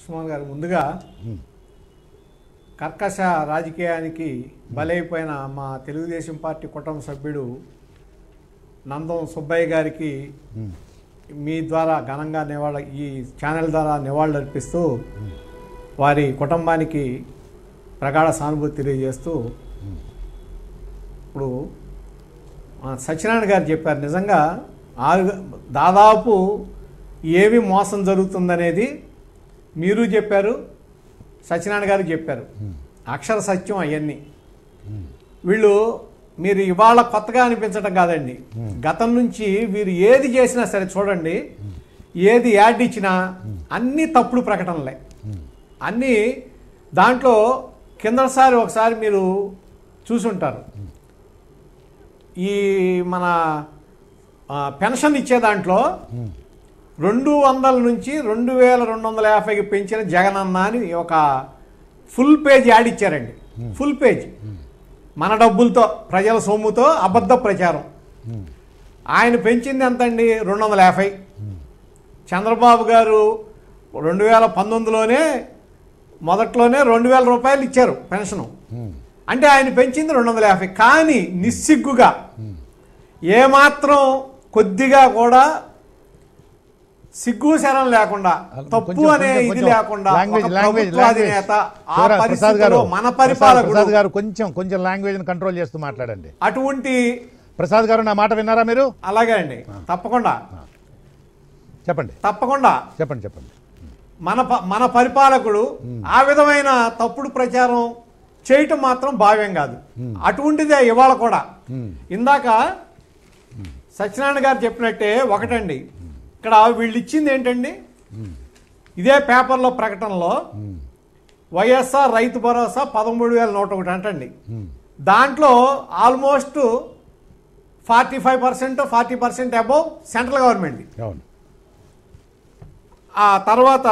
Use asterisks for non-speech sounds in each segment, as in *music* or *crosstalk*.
ఉస్మాన్ గారు ముందుగా కర్కశ రాజకీయానికి బలైపోయిన మా తెలుగుదేశం పార్టీ కుటుంబ సభ్యుడు నందం సుబ్బయ్య గారికి మీ ద్వారా ఘనంగా నివాళ ఈ ఛానల్ ద్వారా నివాళులు అర్పిస్తూ వారి కుటుంబానికి ప్రగాఢ సానుభూతి తెలియజేస్తూ ఇప్పుడు సత్యనారాయణ గారు చెప్పారు నిజంగా ఆరు దాదాపు ఏవి మోసం జరుగుతుందనేది మీరు చెప్పారు సత్యనారాయణ గారు చెప్పారు అక్షర సత్యం అవన్నీ వీళ్ళు మీరు ఇవాళ కొత్తగా అనిపించడం కాదండి గతం నుంచి వీరు ఏది చేసినా సరే చూడండి ఏది యాడ్ ఇచ్చినా అన్ని తప్పుడు ప్రకటనలే అన్నీ దాంట్లో కిందసారి ఒకసారి మీరు చూసుంటారు ఈ మన పెన్షన్ ఇచ్చే దాంట్లో రెండు వందల నుంచి రెండు వేల రెండు వందల యాభైకి పెంచిన జగనన్న అని ఒక ఫుల్ పేజ్ యాడ్ ఇచ్చారండి hmm. ఫుల్ పేజ్ మన డబ్బులతో ప్రజల సొమ్ముతో అబద్ధ ప్రచారం hmm. ఆయన పెంచింది ఎంత అండి రెండు వందల యాభై hmm. చంద్రబాబు గారు రెండు వేల పంతొమ్మిదిలోనే మొదట్లోనే రెండు వేల రూపాయలు ఇచ్చారు పెన్షను అంటే ఆయన పెంచింది రెండు వందల యాభై కానీ నిస్సిగ్గుగా ఏమాత్రం కొద్దిగా కూడా సిగ్గు శరం లేకుండా తప్పు అనే ఇది లేకుండా ఆ మన గారు కొంచెం కొంచెం లాంగ్వేజ్ కంట్రోల్ చేస్తూ మాట్లాడండి అటువంటి ప్రసాద్ గారు నా మాట విన్నారా మీరు అలాగే అండి తప్పకుండా చెప్పండి తప్పకుండా చెప్పండి చెప్పండి మన మన పరిపాలకుడు ఆ విధమైన తప్పుడు ప్రచారం చేయటం మాత్రం భావ్యం కాదు అటువంటిదే ఇవాళ కూడా ఇందాక సత్యనారాయణ గారు చెప్పినట్టే ఒకటండి ఇక్కడ వీళ్ళు ఇచ్చింది ఏంటండి ఇదే పేపర్లో ప్రకటనలో వైఎస్ఆర్ రైతు భరోసా పదమూడు వేల నూట ఒకటి అంటండి దాంట్లో almost forty five percent forty percent above central government ఆ తర్వాత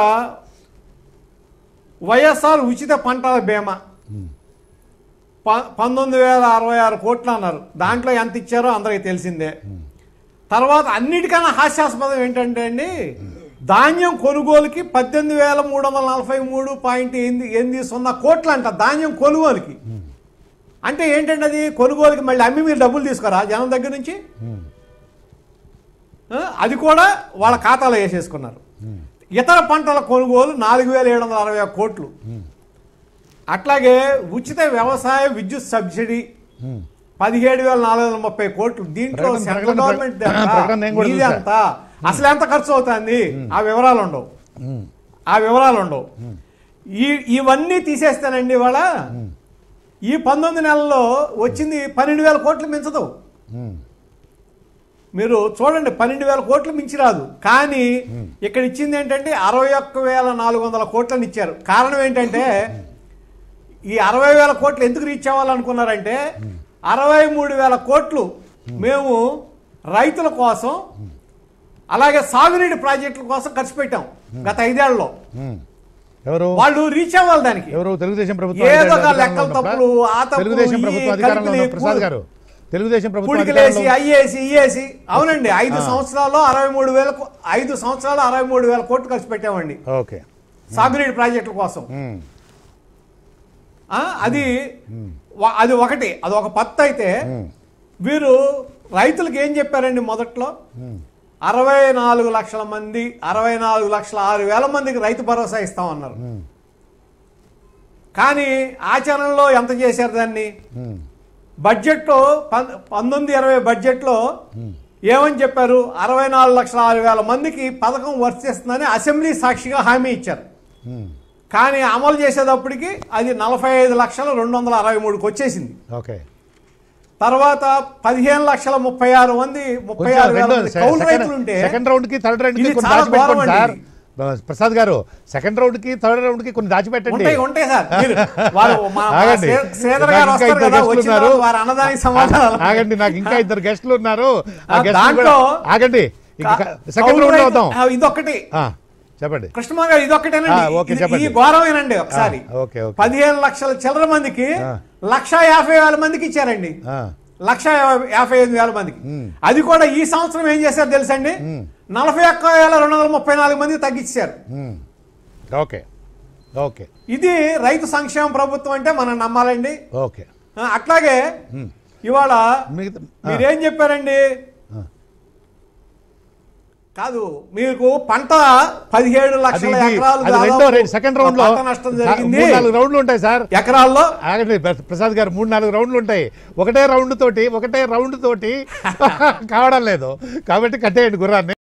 వైఎస్ఆర్ ఉచిత పంటల బీమా పంతొమ్మిది వేల అరవై ఆరు కోట్లు అన్నారు దాంట్లో ఎంత ఇచ్చారో అందరికి తెలిసిందే తర్వాత అన్నిటికన్నా హాస్యాస్పదం ఏంటంటే అండి ధాన్యం కొనుగోలుకి పద్దెనిమిది వేల మూడు వందల నలభై మూడు పాయింట్ ఎనిమిది ఎనిమిది సున్నా కోట్లు అంట ధాన్యం కొనుగోలుకి అంటే ఏంటంటే అది కొనుగోలుకి మళ్ళీ అమ్మి మీరు డబ్బులు తీసుకురా జనం దగ్గర నుంచి అది కూడా వాళ్ళ ఖాతాలో వేసేసుకున్నారు ఇతర పంటల కొనుగోలు నాలుగు వేల ఏడు వందల అరవై కోట్లు అట్లాగే ఉచిత వ్యవసాయ విద్యుత్ సబ్సిడీ పదిహేడు వేల నాలుగు వందల ముప్పై కోట్లు దీంట్లో సెంట్రల్ గవర్నమెంట్ ఇది అసలు ఎంత ఖర్చు అవుతుంది ఆ వివరాలు ఉండవు ఆ వివరాలు ఉండవు ఈ ఇవన్నీ తీసేస్తానండి ఇవాళ ఈ పంతొమ్మిది నెలల్లో వచ్చింది పన్నెండు వేల కోట్లు మించదు మీరు చూడండి పన్నెండు వేల కోట్లు మించి రాదు కానీ ఇక్కడ ఇచ్చింది ఏంటంటే అరవై ఒక్క వేల నాలుగు వందల కోట్లని ఇచ్చారు కారణం ఏంటంటే ఈ అరవై వేల కోట్లు ఎందుకు రీచ్ అవ్వాలనుకున్నారంటే అరవై మూడు వేల కోట్లు మేము రైతుల కోసం అలాగే సాగునీటి ప్రాజెక్టుల కోసం ఖర్చు పెట్టాం గత ఐదేళ్లలో ఎవరు వాళ్ళు రీచ్ అవ్వాలి దానికి తెలుగుదేశం ప్రభుత్వం ఆ తెలుగుదేశం ప్రభుత్వం ఈఏసి అవునండి ఐదు సంవత్సరాల్లో అరవై మూడు వేల ఐదు సంవత్సరాలు అరవై మూడు వేల కోట్లు ఖర్చు పెట్టామండి ఓకే సాగునీటి ప్రాజెక్టుల కోసం అది అది ఒకటి అది ఒక పత్తు అయితే వీరు రైతులకు ఏం చెప్పారండి మొదట్లో అరవై నాలుగు లక్షల మంది అరవై నాలుగు లక్షల ఆరు వేల మందికి రైతు భరోసా ఇస్తామన్నారు కానీ ఆచరణలో ఎంత చేశారు దాన్ని బడ్జెట్లో పంతొమ్మిది ఇరవై బడ్జెట్లో ఏమని చెప్పారు అరవై నాలుగు లక్షల ఆరు వేల మందికి పథకం వర్తిస్తుందని అసెంబ్లీ సాక్షిగా హామీ ఇచ్చారు కానీ అమలు చేసేటప్పటికి అది నలభై ఐదు లక్షల రెండు వందల అరవై మూడుకి వచ్చేసింది ఓకే తర్వాత పదిహేను లక్షల ముప్పై ఆరు మంది ముప్పై ఆరు కౌలు రైతులు ఉంటే సెకండ్ రౌండ్ కి థర్డ్ రౌండ్ కి ప్రసాద్ గారు సెకండ్ రౌండ్ కి థర్డ్ రౌండ్ కి కొన్ని దాచిపెట్టండి ఉంటాయి సార్ *laughs* ఆగండి నాకు ఇంకా ఇద్దరు గెస్టులు ఉన్నారు ఆగండి సెకండ్ రౌండ్ ఇదొకటి చెప్పండి కృష్ణమా గారు ఇది ఒక్కటేనండి ఈ ఘోరమేనండి ఒకసారి పదిహేను లక్షల చిల్లర మందికి లక్ష యాభై వేల మందికి ఇచ్చారండి లక్ష యాభై ఐదు వేల మందికి అది కూడా ఈ సంవత్సరం ఏం చేశారు తెలుసండి నలభై ఒక్క వేల రెండు వందల ముప్పై నాలుగు మందికి తగ్గించారు ఓకే ఓకే ఇది రైతు సంక్షేమ ప్రభుత్వం అంటే మనం నమ్మాలండి ఓకే అట్లాగే ఇవాళ మీరేం చెప్పారండి కాదు మీకు పంట పదిహేడు లక్షల ఎకరాలు సెకండ్ రౌండ్ లో నష్టం జరిగింది నాలుగు రౌండ్లు ఉంటాయి సార్ ఎకరాల్లో ప్రసాద్ గారు మూడు నాలుగు రౌండ్లు ఉంటాయి ఒకటే రౌండ్ తోటి ఒకటే రౌండ్ తోటి *laughs* కావడం లేదు కాబట్టి కట్టేయండి గుర్రాన్ని